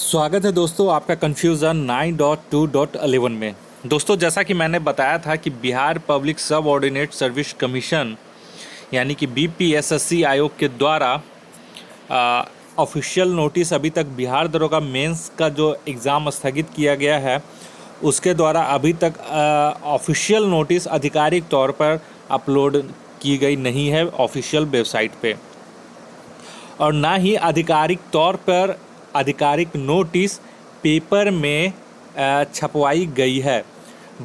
स्वागत है दोस्तों आपका confusion nine dot two dot eleven में दोस्तों जैसा कि मैंने बताया था कि Bihar public subordinate service commission यानी कि B P S S C आयोग के द्वारा ऑफिशियल नोटिस अभी तक बिहार दरोगा मेंस का जो एग्ज़ाम स्थगित किया गया है उसके द्वारा अभी तक ऑफिशियल नोटिस आधिकारिक तौर पर अपलोड की गई नहीं है ऑफिशियल वेबसाइट पे और ना ही आधिकारिक तौर पर आधिकारिक नोटिस पेपर में छपवाई गई है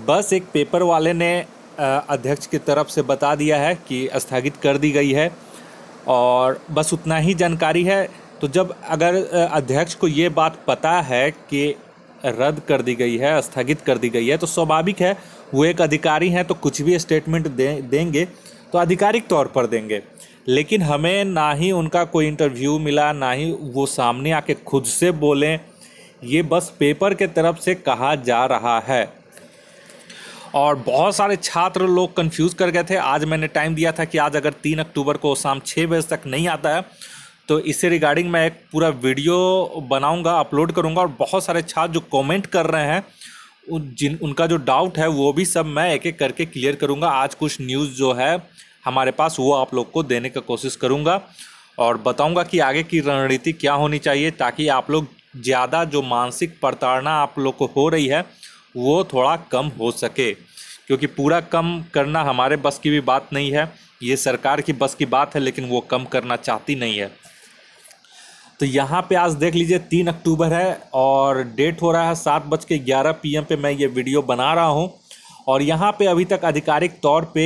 बस एक पेपर वाले ने अध्यक्ष की तरफ से बता दिया है कि स्थगित कर दी गई है और बस उतना ही जानकारी है तो जब अगर अध्यक्ष को ये बात पता है कि रद्द कर दी गई है स्थगित कर दी गई है तो स्वाभाविक है वो एक अधिकारी हैं तो कुछ भी स्टेटमेंट दे देंगे तो आधिकारिक तौर पर देंगे लेकिन हमें ना ही उनका कोई इंटरव्यू मिला ना ही वो सामने आके खुद से बोलें ये बस पेपर के तरफ से कहा जा रहा है और बहुत सारे छात्र लोग कंफ्यूज कर गए थे आज मैंने टाइम दिया था कि आज अगर तीन अक्टूबर को शाम छः बजे तक नहीं आता है तो इससे रिगार्डिंग मैं एक पूरा वीडियो बनाऊंगा अपलोड करूंगा और बहुत सारे छात्र जो कमेंट कर रहे हैं जिन उनका जो डाउट है वो भी सब मैं एक एक करके क्लियर करूंगा आज कुछ न्यूज़ जो है हमारे पास वो आप लोग को देने का कोशिश करूँगा और बताऊँगा कि आगे की रणनीति क्या होनी चाहिए ताकि आप लोग ज़्यादा जो मानसिक प्रताड़ना आप लोग को हो रही है वो थोड़ा कम हो सके क्योंकि पूरा कम करना हमारे बस की भी बात नहीं है ये सरकार की बस की बात है लेकिन वो कम करना चाहती नहीं है तो यहाँ पे आज देख लीजिए तीन अक्टूबर है और डेट हो रहा है सात बज के ग्यारह पी पे मैं ये वीडियो बना रहा हूँ और यहाँ पे अभी तक आधिकारिक तौर पे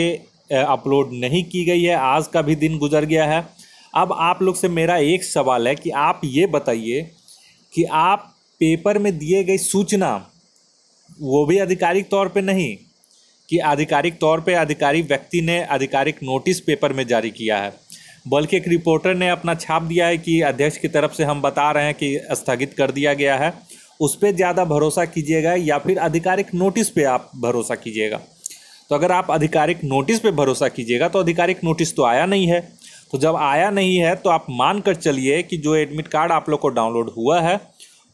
अपलोड नहीं की गई है आज का भी दिन गुजर गया है अब आप लोग से मेरा एक सवाल है कि आप ये बताइए कि आप पेपर में दिए गई सूचना वो भी आधिकारिक तौर पे नहीं कि आधिकारिक तौर पे आधिकारिक व्यक्ति ने आधिकारिक नोटिस पेपर में जारी किया है बल्कि एक रिपोर्टर ने अपना छाप दिया है कि अध्यक्ष की तरफ से हम बता रहे हैं कि स्थगित कर दिया गया है उस पर ज़्यादा भरोसा कीजिएगा या फिर आधिकारिक नोटिस पे आप भरोसा कीजिएगा तो अगर आप आधिकारिक नोटिस पे भरोसा कीजिएगा तो आधिकारिक नोटिस तो आया नहीं है तो जब आया नहीं है तो आप मान कर चलिए कि जो एडमिट कार्ड आप लोग को डाउनलोड हुआ है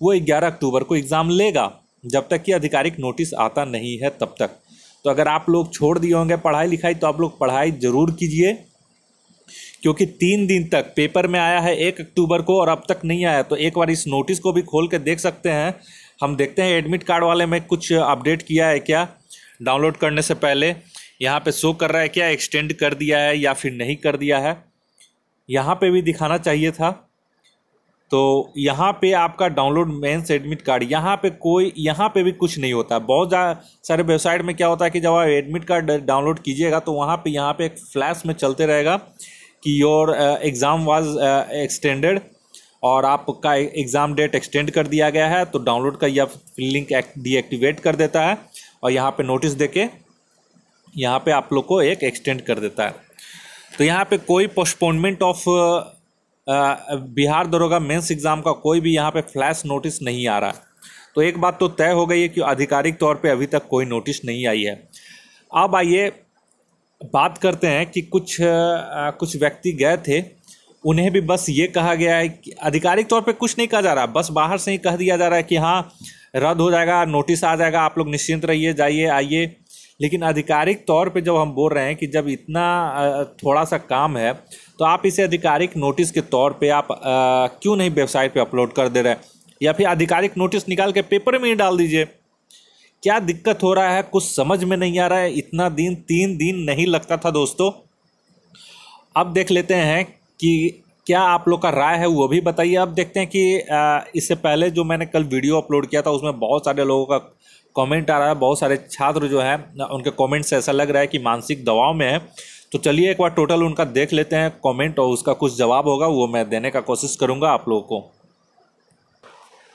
वो 11 अक्टूबर को एग्ज़ाम लेगा जब तक कि आधिकारिक नोटिस आता नहीं है तब तक तो अगर आप लोग छोड़ दिए होंगे पढ़ाई लिखाई तो आप लोग पढ़ाई ज़रूर कीजिए क्योंकि तीन दिन तक पेपर में आया है एक अक्टूबर को और अब तक नहीं आया तो एक बार इस नोटिस को भी खोल के देख सकते हैं हम देखते हैं एडमिट कार्ड वाले में कुछ अपडेट किया है क्या डाउनलोड करने से पहले यहाँ पे शो कर रहा है क्या एक्सटेंड कर दिया है या फिर नहीं कर दिया है यहाँ पे भी दिखाना चाहिए था तो यहाँ पे आपका डाउनलोड मेन्स एडमिट कार्ड यहाँ पे कोई यहाँ पे भी कुछ नहीं होता बहुत सारे वेबसाइट में क्या होता है कि जब आप एडमिट कार्ड डाउनलोड कीजिएगा तो वहाँ पर यहाँ पर एक फ्लैश में चलते रहेगा कि योर एग्ज़ाम वाज एक्सटेंडेड और आपका एग्ज़ाम डेट एक्सटेंड कर दिया गया है तो डाउनलोड का यह लिंक डीएक्टिवेट कर देता है और यहाँ पे नोटिस देके यहाँ पर आप लोग को एक एक्सटेंड कर देता है तो यहाँ पे कोई पोस्टपोनमेंट ऑफ बिहार दरोगा मेंस एग्ज़ाम का कोई भी यहाँ पे फ्लैश नोटिस नहीं आ रहा तो एक बात तो तय हो गई है कि आधिकारिक तौर पे अभी तक कोई नोटिस नहीं आई है अब आइए बात करते हैं कि कुछ आ, कुछ व्यक्ति गए थे उन्हें भी बस ये कहा गया है कि आधिकारिक तौर पे कुछ नहीं कहा जा रहा बस बाहर से ही कह दिया जा रहा है कि हाँ रद्द हो जाएगा नोटिस आ जाएगा आप लोग निश्चिंत रहिए जाइए आइए लेकिन आधिकारिक तौर पे जब हम बोल रहे हैं कि जब इतना थोड़ा सा काम है तो आप इसे आधिकारिक नोटिस के तौर पे आप क्यों नहीं वेबसाइट पे अपलोड कर दे रहे या फिर आधिकारिक नोटिस निकाल के पेपर में ही डाल दीजिए क्या दिक्कत हो रहा है कुछ समझ में नहीं आ रहा है इतना दिन तीन दिन नहीं लगता था दोस्तों अब देख लेते हैं कि क्या आप लोग का राय है वो भी बताइए आप देखते हैं कि इससे पहले जो मैंने कल वीडियो अपलोड किया था उसमें बहुत सारे लोगों का कमेंट आ रहा है बहुत सारे छात्र जो हैं उनके कमेंट से ऐसा लग रहा है कि मानसिक दबाव में है तो चलिए एक बार टोटल उनका देख लेते हैं कमेंट और उसका कुछ जवाब होगा वो मैं देने का कोशिश करूँगा आप लोगों को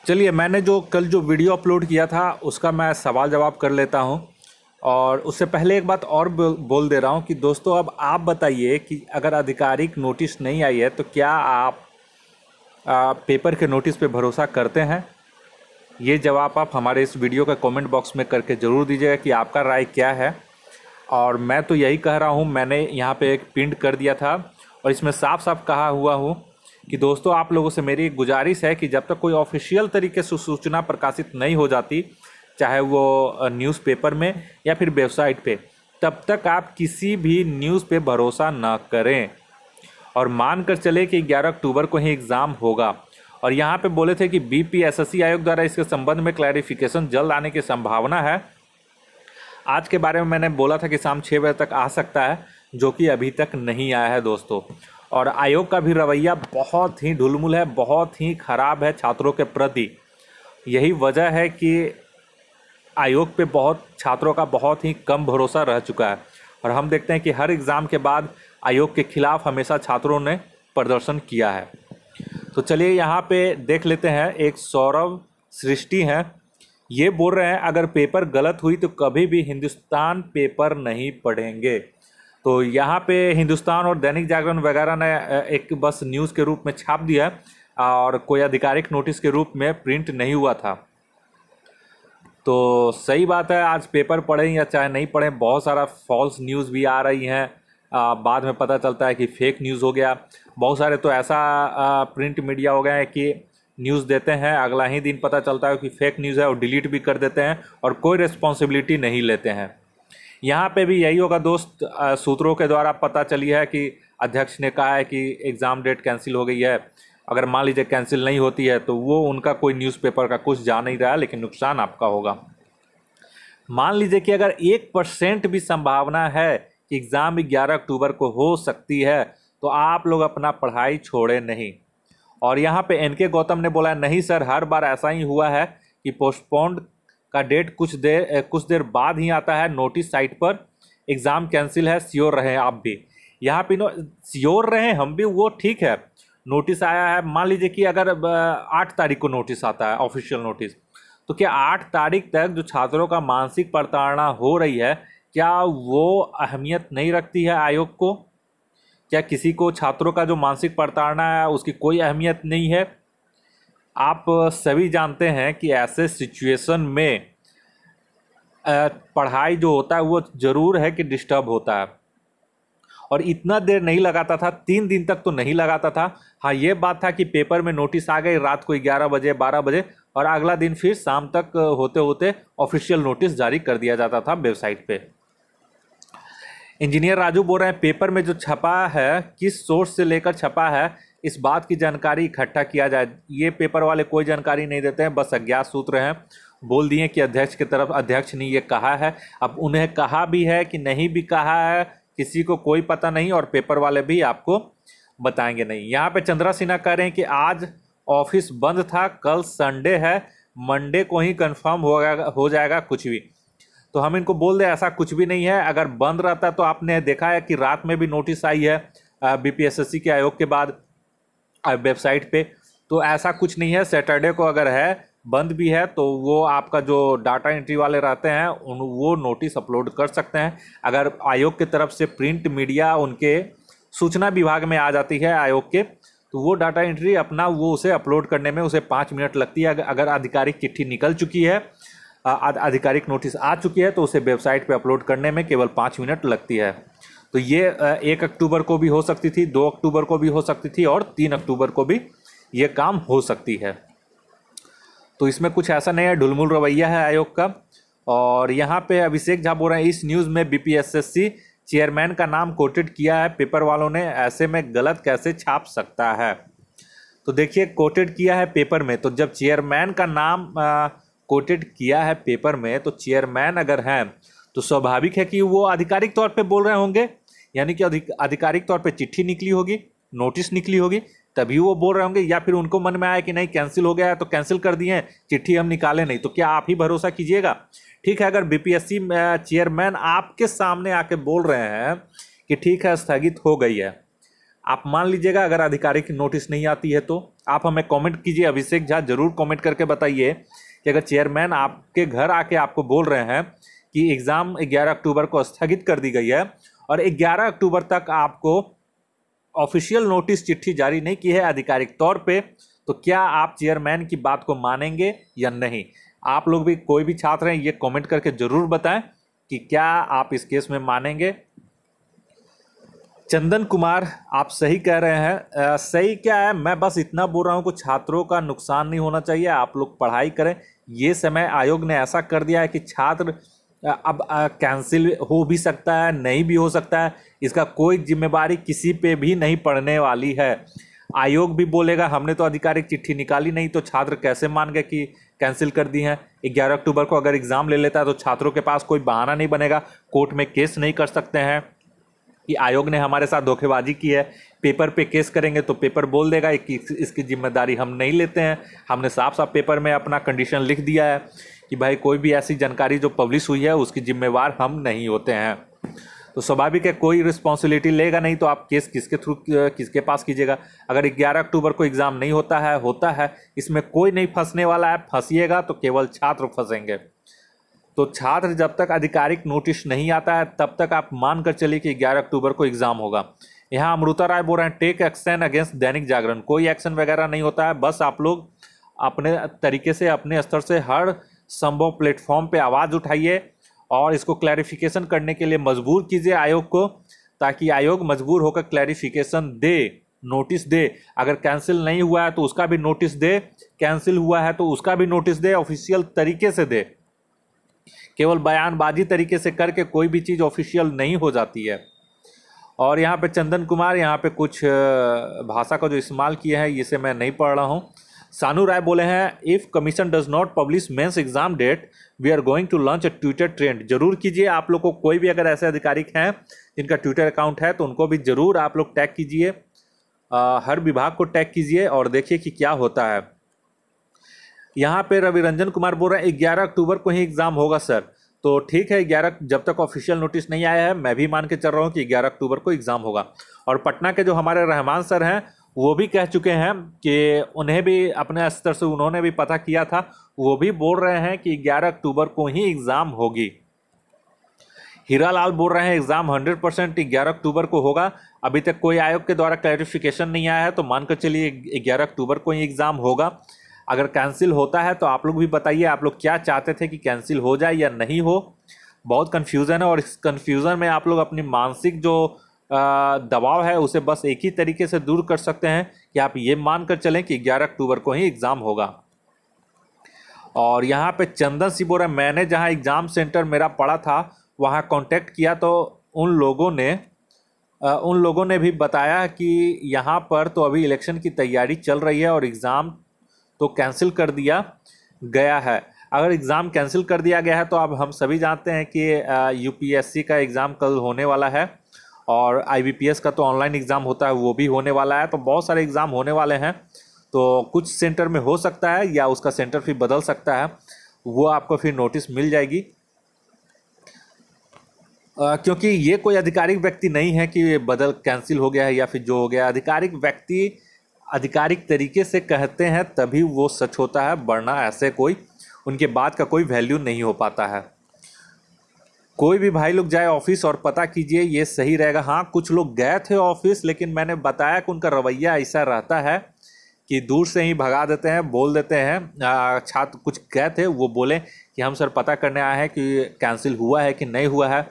चलिए मैंने जो कल जो वीडियो अपलोड किया था उसका मैं सवाल जवाब कर लेता हूँ और उससे पहले एक बात और बोल दे रहा हूँ कि दोस्तों अब आप बताइए कि अगर आधिकारिक नोटिस नहीं आई है तो क्या आप आ, पेपर के नोटिस पे भरोसा करते हैं ये जवाब आप हमारे इस वीडियो का कमेंट बॉक्स में करके ज़रूर दीजिएगा कि आपका राय क्या है और मैं तो यही कह रहा हूँ मैंने यहाँ पे एक पिंड कर दिया था और इसमें साफ साफ कहा हुआ हूँ कि दोस्तों आप लोगों से मेरी गुजारिश है कि जब तक कोई ऑफिशियल तरीके से सूचना प्रकाशित नहीं हो जाती चाहे वो न्यूज़पेपर में या फिर वेबसाइट पे तब तक आप किसी भी न्यूज़ पे भरोसा ना करें और मान कर चले कि 11 अक्टूबर को ही एग्ज़ाम होगा और यहाँ पे बोले थे कि बीपीएसएससी आयोग द्वारा इसके संबंध में क्लैरिफिकेशन जल्द आने की संभावना है आज के बारे में मैंने बोला था कि शाम छः बजे तक आ सकता है जो कि अभी तक नहीं आया है दोस्तों और आयोग का भी रवैया बहुत ही ढुलमुल है बहुत ही ख़राब है छात्रों के प्रति यही वजह है कि आयोग पे बहुत छात्रों का बहुत ही कम भरोसा रह चुका है और हम देखते हैं कि हर एग्ज़ाम के बाद आयोग के खिलाफ हमेशा छात्रों ने प्रदर्शन किया है तो चलिए यहाँ पे देख लेते हैं एक सौरभ सृष्टि हैं ये बोल रहे हैं अगर पेपर गलत हुई तो कभी भी हिंदुस्तान पेपर नहीं पढ़ेंगे तो यहाँ पे हिंदुस्तान और दैनिक जागरण वगैरह ने एक बस न्यूज़ के रूप में छाप दिया और कोई आधिकारिक नोटिस के रूप में प्रिंट नहीं हुआ था तो सही बात है आज पेपर पढ़ें या चाहे नहीं पढ़ें बहुत सारा फॉल्स न्यूज़ भी आ रही हैं बाद में पता चलता है कि फेक न्यूज़ हो गया बहुत सारे तो ऐसा आ, प्रिंट मीडिया हो गया है कि न्यूज़ देते हैं अगला ही दिन पता चलता है कि फेक न्यूज़ है और डिलीट भी कर देते हैं और कोई रिस्पॉन्सिबिलिटी नहीं लेते हैं यहाँ पे भी यही होगा दोस्त सूत्रों के द्वारा पता चली है कि अध्यक्ष ने कहा है कि एग्ज़ाम डेट कैंसिल हो गई है अगर मान लीजिए कैंसिल नहीं होती है तो वो उनका कोई न्यूज़पेपर का कुछ जा नहीं रहा लेकिन नुकसान आपका होगा मान लीजिए कि अगर एक परसेंट भी संभावना है कि एग्ज़ाम ग्यारह अक्टूबर को हो सकती है तो आप लोग अपना पढ़ाई छोड़े नहीं और यहाँ पे एन के गौतम ने बोला नहीं सर हर बार ऐसा ही हुआ है कि पोस्टपोन्ड का डेट कुछ देर कुछ देर बाद ही आता है नोटिस साइट पर एग्ज़ाम कैंसिल है स्योर रहें आप भी यहाँ पे नो स्योर रहें हम भी वो ठीक है नोटिस आया है मान लीजिए कि अगर आठ तारीख को नोटिस आता है ऑफिशियल नोटिस तो क्या आठ तारीख तक जो छात्रों का मानसिक प्रताड़ना हो रही है क्या वो अहमियत नहीं रखती है आयोग को क्या किसी को छात्रों का जो मानसिक प्रताड़ना है उसकी कोई अहमियत नहीं है आप सभी जानते हैं कि ऐसे सिचुएशन में पढ़ाई जो होता है वो ज़रूर है कि डिस्टर्ब होता है और इतना देर नहीं लगाता था तीन दिन तक तो नहीं लगाता था हाँ ये बात था कि पेपर में नोटिस आ गई रात को ग्यारह बजे बारह बजे और अगला दिन फिर शाम तक होते होते ऑफिशियल नोटिस जारी कर दिया जाता था वेबसाइट पर इंजीनियर राजू बोल रहे हैं पेपर में जो छपा है किस सोर्स से लेकर छपा है इस बात की जानकारी इकट्ठा किया जाए ये पेपर वाले कोई जानकारी नहीं देते हैं बस अज्ञात सूत्र हैं बोल दिए कि अध्यक्ष की तरफ अध्यक्ष ने ये कहा है अब उन्हें कहा भी है कि नहीं भी कहा है किसी को कोई पता नहीं और पेपर वाले भी आपको बताएंगे नहीं यहाँ पे चंद्रा सिन्हा कह रहे हैं कि आज ऑफिस बंद था कल संडे है मंडे को ही कंफर्म हो गया हो जाएगा कुछ भी तो हम इनको बोल दें ऐसा कुछ भी नहीं है अगर बंद रहता तो आपने देखा है कि रात में भी नोटिस आई है बीपीएसएससी के आयोग के बाद वेबसाइट पे तो ऐसा कुछ नहीं है सैटरडे को अगर है बंद भी है तो वो आपका जो डाटा एंट्री वाले रहते हैं उन वो नोटिस अपलोड कर सकते हैं अगर आयोग की तरफ से प्रिंट मीडिया उनके सूचना विभाग में आ जाती है आयोग के तो वो डाटा एंट्री अपना वो उसे अपलोड करने में उसे पाँच मिनट लगती है अगर आधिकारिक चिट्ठी निकल चुकी है आधिकारिक नोटिस आ चुकी है तो उसे वेबसाइट पे अपलोड करने में केवल पाँच मिनट लगती है तो ये एक अक्टूबर को भी हो सकती थी दो अक्टूबर को भी हो सकती थी और तीन अक्टूबर को भी ये काम हो सकती है तो इसमें कुछ ऐसा नहीं है ढुलमुल रवैया है आयोग का और यहाँ पे अभिषेक झा बोल रहे हैं इस न्यूज़ में बीपीएसएससी चेयरमैन का नाम कोटेड किया है पेपर वालों ने ऐसे में गलत कैसे छाप सकता है तो देखिए कोटेड किया है पेपर में तो जब चेयरमैन का नाम कोटेड किया है पेपर में तो चेयरमैन अगर हैं तो स्वाभाविक है कि वो आधिकारिक तौर पे बोल रहे होंगे यानी कि अधिक आधिकारिक तौर पे चिट्ठी निकली होगी नोटिस निकली होगी तभी वो बोल रहे होंगे या फिर उनको मन में आया कि नहीं कैंसिल हो गया है तो कैंसिल कर दिए चिट्ठी हम निकाले नहीं तो क्या आप ही भरोसा कीजिएगा ठीक है अगर बीपीएससी चेयरमैन आपके सामने आके बोल रहे हैं कि ठीक है स्थगित हो गई है आप मान लीजिएगा अगर अधिकारी की नोटिस नहीं आती है तो आप हमें कमेंट कीजिए अभिषेक झा जरूर कमेंट करके बताइए कि अगर चेयरमैन आपके घर आके आपको बोल रहे हैं कि एग्ज़ाम 11 अक्टूबर को स्थगित कर दी गई है और 11 अक्टूबर तक आपको ऑफिशियल नोटिस चिट्ठी जारी नहीं की है आधिकारिक तौर पे तो क्या आप चेयरमैन की बात को मानेंगे या नहीं आप लोग भी कोई भी छात्र हैं ये कमेंट करके ज़रूर बताएं कि क्या आप इस केस में मानेंगे चंदन कुमार आप सही कह रहे हैं आ, सही क्या है मैं बस इतना बोल रहा हूँ कि छात्रों का नुकसान नहीं होना चाहिए आप लोग पढ़ाई करें ये समय आयोग ने ऐसा कर दिया है कि छात्र अब कैंसिल हो भी सकता है नहीं भी हो सकता है इसका कोई जिम्मेवारी किसी पे भी नहीं पड़ने वाली है आयोग भी बोलेगा हमने तो आधिकारिक चिट्ठी निकाली नहीं तो छात्र कैसे मान गए कि कैंसिल कर दी हैं ग्यारह अक्टूबर को अगर एग्ज़ाम ले लेता है तो छात्रों के पास कोई बहाना नहीं बनेगा कोर्ट में केस नहीं कर सकते हैं कि आयोग ने हमारे साथ धोखेबाजी की है पेपर पे केस करेंगे तो पेपर बोल देगा कि इसकी जिम्मेदारी हम नहीं लेते हैं हमने साफ साफ पेपर में अपना कंडीशन लिख दिया है कि भाई कोई भी ऐसी जानकारी जो पब्लिश हुई है उसकी जिम्मेवार हम नहीं होते हैं तो स्वाभाविक है कोई रिस्पॉन्सिबिलिटी लेगा नहीं तो आप केस किसके थ्रू किसके पास कीजिएगा अगर 11 अक्टूबर को एग्ज़ाम नहीं होता है होता है इसमें कोई नहीं फंसने वाला है फंसीएगा तो केवल छात्र फंसेंगे तो छात्र जब तक आधिकारिक नोटिस नहीं आता है तब तक आप मान कर चलिए कि 11 अक्टूबर को एग्ज़ाम होगा यहाँ अमृता राय बोल रहे हैं टेक एक्शन अगेंस्ट दैनिक जागरण कोई एक्शन वगैरह नहीं होता है बस आप लोग अपने तरीके से अपने स्तर से हर संभव प्लेटफॉर्म पे आवाज़ उठाइए और इसको क्लैरिफिकेशन करने के लिए मजबूर कीजिए आयोग को ताकि आयोग मजबूर होकर क्लैरिफिकेशन दे नोटिस दे अगर कैंसिल नहीं हुआ है तो उसका भी नोटिस दे कैंसिल हुआ है तो उसका भी नोटिस दे ऑफिशियल तरीके से दे केवल बयानबाजी तरीके से करके कोई भी चीज़ ऑफिशियल नहीं हो जाती है और यहाँ पे चंदन कुमार यहाँ पे कुछ भाषा का जो इस्तेमाल किया है इसे मैं नहीं पढ़ रहा हूँ सानू राय बोले हैं if commission does not publish mains exam date we are going to launch a Twitter trend जरूर कीजिए आप लोग को कोई भी अगर ऐसे अधिकारिक हैं जिनका ट्विटर अकाउंट है तो उनको भी ज़रूर आप लोग टैग कीजिए हर विभाग को टैग कीजिए और देखिए कि क्या होता है यहाँ पे रवि रंजन कुमार बोल रहे हैं ग्यारह अक्टूबर को ही एग्ज़ाम होगा सर तो ठीक है ग्यारह जब तक ऑफिशियल नोटिस नहीं आया है मैं भी मान के चल रहा हूँ कि ग्यारह अक्टूबर को एग्ज़ाम होगा और पटना के जो हमारे रहमान सर हैं वो भी कह चुके हैं कि उन्हें भी अपने स्तर से उन्होंने भी पता किया था वो भी बोल रहे हैं कि 11 अक्टूबर को ही एग्ज़ाम होगी हीरा लाल बोल रहे हैं एग्ज़ाम 100 परसेंट ग्यारह अक्टूबर को होगा अभी तक कोई आयोग के द्वारा क्लैरिफिकेशन नहीं आया है तो मानकर चलिए ग्यारह अक्टूबर को ही एग्ज़ाम होगा अगर कैंसिल होता है तो आप लोग भी बताइए आप लोग क्या चाहते थे कि कैंसिल हो जाए या नहीं हो बहुत कन्फ्यूज़न है और इस कन्फ्यूज़न में आप लोग अपनी मानसिक जो दबाव है उसे बस एक ही तरीके से दूर कर सकते हैं कि आप ये मान कर चलें कि 11 अक्टूबर को ही एग्ज़ाम होगा और यहाँ पे चंदन सिबोरा मैंने जहाँ एग्ज़ाम सेंटर मेरा पड़ा था वहाँ कांटेक्ट किया तो उन लोगों ने उन लोगों ने भी बताया कि यहाँ पर तो अभी इलेक्शन की तैयारी चल रही है और एग्ज़ाम तो कैंसिल कर दिया गया है अगर एग्ज़ाम कैंसिल कर दिया गया है तो अब हम सभी जानते हैं कि यूपीएससी का एग्ज़ाम कल होने वाला है और आईबीपीएस का तो ऑनलाइन एग्ज़ाम होता है वो भी होने वाला है तो बहुत सारे एग्ज़ाम होने वाले हैं तो कुछ सेंटर में हो सकता है या उसका सेंटर फिर बदल सकता है वो आपको फिर नोटिस मिल जाएगी आ, क्योंकि ये कोई आधिकारिक व्यक्ति नहीं है कि बदल कैंसिल हो गया है या फिर जो हो गया आधिकारिक व्यक्ति आधिकारिक तरीके से कहते हैं तभी वो सच होता है वरना ऐसे कोई उनके बात का कोई वैल्यू नहीं हो पाता है कोई भी भाई लोग जाए ऑफिस और पता कीजिए ये सही रहेगा हाँ कुछ लोग गए थे ऑफिस लेकिन मैंने बताया कि उनका रवैया ऐसा रहता है कि दूर से ही भगा देते हैं बोल देते हैं छात्र कुछ गए थे वो बोले कि हम सर पता करने आए हैं कि कैंसिल हुआ है कि नहीं हुआ है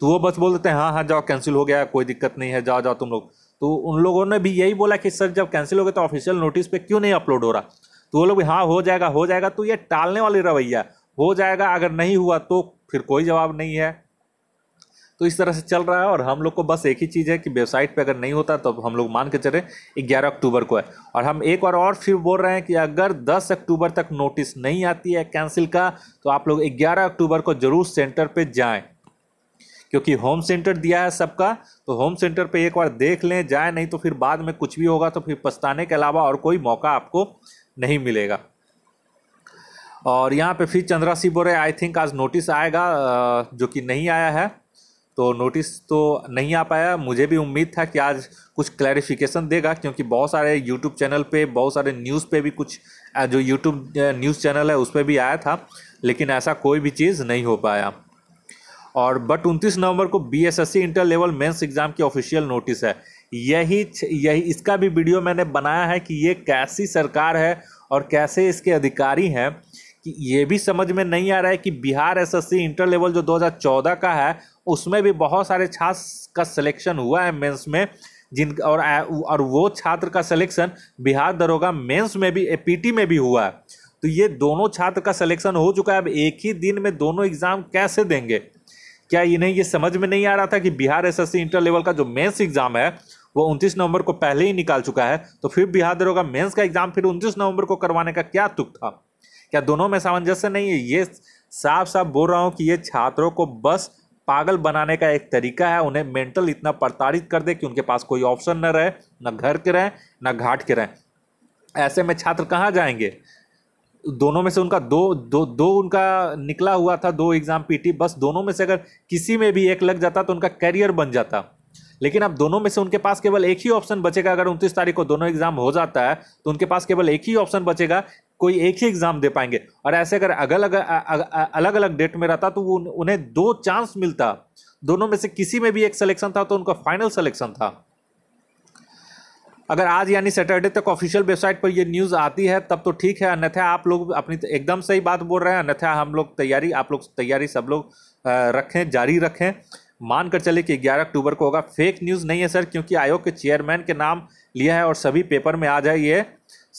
तो वो बस बोल देते हैं हाँ हाँ जाओ कैंसिल हो गया कोई दिक्कत नहीं है जाओ जाओ तुम लोग तो उन लोगों ने भी यही बोला कि सर जब कैंसिल हो गया तो ऑफिशियल नोटिस पे क्यों नहीं अपलोड हो रहा तो वो लोग भी हाँ हो जाएगा हो जाएगा तो ये टालने वाली रवैया हो जाएगा अगर नहीं हुआ तो फिर कोई जवाब नहीं है तो इस तरह से चल रहा है और हम लोग को बस एक ही चीज़ है कि वेबसाइट पे अगर नहीं होता तो हम लोग मान के चले ग्यारह अक्टूबर को है और हम एक बार और फिर बोल रहे हैं कि अगर 10 अक्टूबर तक नोटिस नहीं आती है कैंसिल का तो आप लोग 11 अक्टूबर को ज़रूर सेंटर पे जाएं क्योंकि होम सेंटर दिया है सबका तो होम सेंटर पे एक बार देख लें जाए नहीं तो फिर बाद में कुछ भी होगा तो फिर पछताने के अलावा और कोई मौका आपको नहीं मिलेगा और यहाँ पे फिर चंद्रा सिंह बोरे आई थिंक आज नोटिस आएगा जो कि नहीं आया है तो नोटिस तो नहीं आ पाया मुझे भी उम्मीद था कि आज कुछ क्लैरिफिकेशन देगा क्योंकि बहुत सारे यूट्यूब चैनल पे बहुत सारे न्यूज़ पे भी कुछ जो यूट्यूब न्यूज़ चैनल है उस पर भी आया था लेकिन ऐसा कोई भी चीज़ नहीं हो पाया और बट 29 नवंबर को BSSC inter level mains exam की ऑफिशियल नोटिस है यही यही इसका भी वीडियो मैंने बनाया है कि ये कैसी सरकार है और कैसे इसके अधिकारी हैं कि ये भी समझ में नहीं आ रहा है कि बिहार एसएससी इंटर लेवल जो 2014 का है उसमें भी बहुत सारे छात्र का सिलेक्शन हुआ है मेंस में जिन और और वो छात्र का सिलेक्शन बिहार दरोगा मेंस में भी पीटी में भी हुआ है तो ये दोनों छात्र का सिलेक्शन हो चुका है अब एक ही दिन में दोनों एग्ज़ाम कैसे देंगे क्या इन्हें ये समझ में नहीं आ रहा था कि बिहार एसएससी इंटर लेवल का जो मेंस एग्जाम है वो 29 नवंबर को पहले ही निकाल चुका है तो फिर बिहार दरोगा मेंस का एग्जाम फिर 29 नवंबर को करवाने का क्या तुक था क्या दोनों में सामंजस्य नहीं है ये साफ साफ बोल रहा हूँ कि ये छात्रों को बस पागल बनाने का एक तरीका है उन्हें मेंटल इतना प्रताड़ित कर दे कि उनके पास कोई ऑप्शन न रहे न घर के रहें न घाट के रहें ऐसे में छात्र कहाँ जाएंगे दोनों में से उनका दो दो दो उनका निकला हुआ था दो एग्ज़ाम पीटी बस दोनों में से अगर किसी में भी एक लग जाता तो उनका कैरियर बन जाता लेकिन अब दोनों में से उनके पास केवल एक ही ऑप्शन बचेगा अगर उनतीस तारीख को दोनों एग्ज़ाम हो जाता है तो उनके पास केवल एक ही ऑप्शन बचेगा कोई एक ही एग्ज़ाम दे पाएंगे और ऐसे अगर अलग अलग अलग डेट में रहता तो वो उन्हें दो चांस मिलता दोनों में से किसी में भी एक सिलेक्शन था तो उनका फाइनल सिलेक्शन था अगर आज यानी सैटरडे तक ऑफिशियल वेबसाइट पर ये न्यूज़ आती है तब तो ठीक है अन्यथा आप लोग अपनी एकदम सही बात बोल रहे हैं अन्यथा हम लोग तैयारी आप लोग तैयारी सब लोग रखें जारी रखें मान कर चले कि 11 अक्टूबर को होगा फेक न्यूज़ नहीं है सर क्योंकि आयोग के चेयरमैन के नाम लिया है और सभी पेपर में आ जाए ये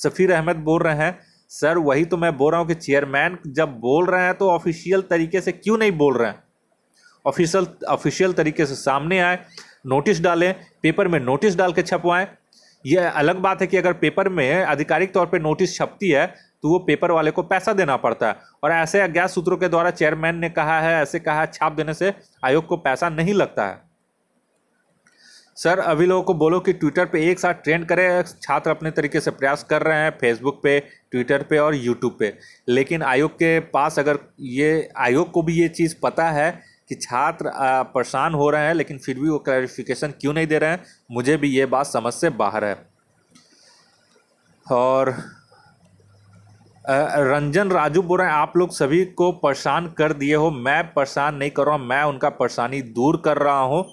सफ़ीर अहमद बोल रहे हैं सर वही तो मैं बोल रहा हूँ कि चेयरमैन जब बोल रहे हैं तो ऑफिशियल तरीके से क्यों नहीं बोल रहे हैं ऑफिशियल ऑफिशियल तरीके से सामने आए नोटिस डालें पेपर में नोटिस डाल के छपवाएं यह अलग बात है कि अगर पेपर में आधिकारिक तौर पर नोटिस छपती है तो वो पेपर वाले को पैसा देना पड़ता है और ऐसे अज्ञात सूत्रों के द्वारा चेयरमैन ने कहा है ऐसे कहा है छाप देने से आयोग को पैसा नहीं लगता है सर अभी लोगों को बोलो कि ट्विटर पे एक साथ ट्रेंड करें छात्र अपने तरीके से प्रयास कर रहे हैं फेसबुक पे ट्विटर पे और यूट्यूब पे लेकिन आयोग के पास अगर ये आयोग को भी ये चीज़ पता है कि छात्र परेशान हो रहे हैं लेकिन फिर भी वो क्लैरिफिकेशन क्यों नहीं दे रहे हैं मुझे भी ये बात समझ से बाहर है और रंजन राजू बोल रहे हैं आप लोग सभी को परेशान कर दिए हो मैं परेशान नहीं कर रहा हूँ मैं उनका परेशानी दूर कर रहा हूँ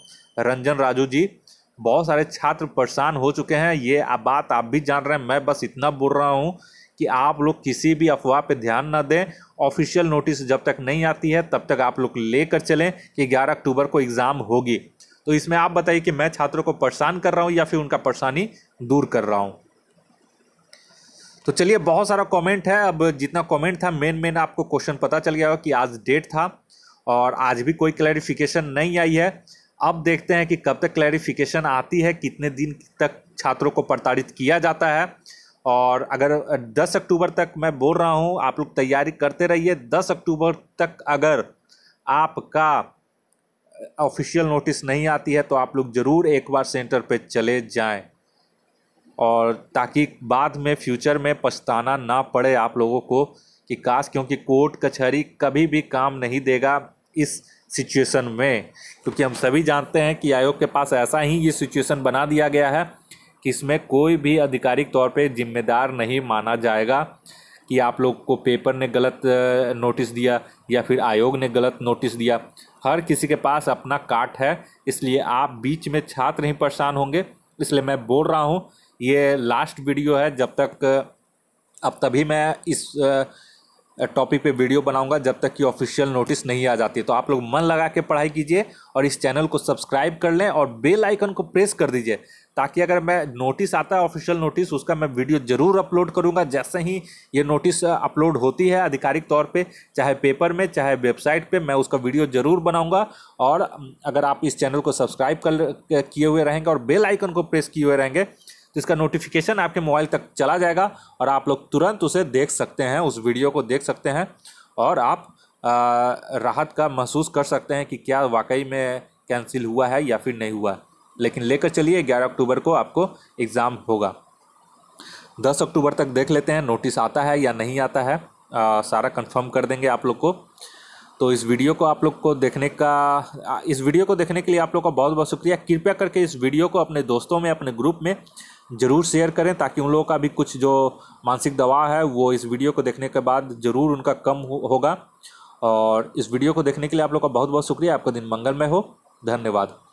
रंजन राजू जी बहुत सारे छात्र परेशान हो चुके हैं ये बात आप भी जान रहे हैं मैं बस इतना बोल रहा हूँ कि आप लोग किसी भी अफवाह पे ध्यान ना दें ऑफिशियल नोटिस जब तक नहीं आती है तब तक आप लोग लेकर चलें कि 11 अक्टूबर को एग्ज़ाम होगी तो इसमें आप बताइए कि मैं छात्रों को परेशान कर रहा हूँ या फिर उनका परेशानी दूर कर रहा हूँ तो चलिए बहुत सारा कमेंट है अब जितना कमेंट था मेन मेन आपको क्वेश्चन पता चल गया होगा कि आज डेट था और आज भी कोई क्लैरिफिकेशन नहीं आई है अब देखते हैं कि कब तक क्लैरिफिकेशन आती है कितने दिन तक छात्रों को प्रताड़ित किया जाता है और अगर 10 अक्टूबर तक मैं बोल रहा हूँ आप लोग तैयारी करते रहिए 10 अक्टूबर तक अगर आपका ऑफिशियल नोटिस नहीं आती है तो आप लोग ज़रूर एक बार सेंटर पे चले जाएं और ताकि बाद में फ्यूचर में पछताना ना पड़े आप लोगों को कि काश क्योंकि कोर्ट कचहरी कभी भी काम नहीं देगा इस सिचुएशन में क्योंकि हम सभी जानते हैं कि आयोग के पास ऐसा ही ये सिचुएशन बना दिया गया है इसमें कोई भी आधिकारिक तौर पे जिम्मेदार नहीं माना जाएगा कि आप लोग को पेपर ने गलत नोटिस दिया या फिर आयोग ने गलत नोटिस दिया हर किसी के पास अपना काट है इसलिए आप बीच में छात्र ही परेशान होंगे इसलिए मैं बोल रहा हूँ ये लास्ट वीडियो है जब तक अब तभी मैं इस टॉपिक पे वीडियो बनाऊंगा जब तक कि ऑफिशियल नोटिस नहीं आ जाती तो आप लोग मन लगा के पढ़ाई कीजिए और इस चैनल को सब्सक्राइब कर लें और बेल आइकन को प्रेस कर दीजिए ताकि अगर मैं नोटिस आता है ऑफिशियल नोटिस उसका मैं वीडियो जरूर अपलोड करूंगा जैसे ही ये नोटिस अपलोड होती है आधिकारिक तौर पे चाहे पेपर में चाहे वेबसाइट पे मैं उसका वीडियो जरूर बनाऊंगा और अगर आप इस चैनल को सब्सक्राइब कर किए हुए रहेंगे और बेल आइकन को प्रेस किए हुए रहेंगे तो इसका नोटिफिकेशन आपके मोबाइल तक चला जाएगा और आप लोग तुरंत उसे देख सकते हैं उस वीडियो को देख सकते हैं और आप राहत का महसूस कर सकते हैं कि क्या वाकई में कैंसिल हुआ है या फिर नहीं हुआ है लेकिन लेकर चलिए ग्यारह अक्टूबर को आपको एग्ज़ाम होगा दस अक्टूबर तक देख लेते हैं नोटिस आता है या नहीं आता है आ, सारा कंफर्म कर देंगे आप लोग को तो इस वीडियो को आप लोग को देखने का इस वीडियो को देखने के लिए आप लोग का बहुत बहुत शुक्रिया कृपया करके इस वीडियो को अपने दोस्तों में अपने ग्रुप में ज़रूर शेयर करें ताकि उन लोगों का भी कुछ जो मानसिक दबाव है वो इस वीडियो को देखने के बाद ज़रूर उनका कम हो, होगा और इस वीडियो को देखने के लिए आप लोग का बहुत बहुत शुक्रिया आपका दिन मंगलमय हो धन्यवाद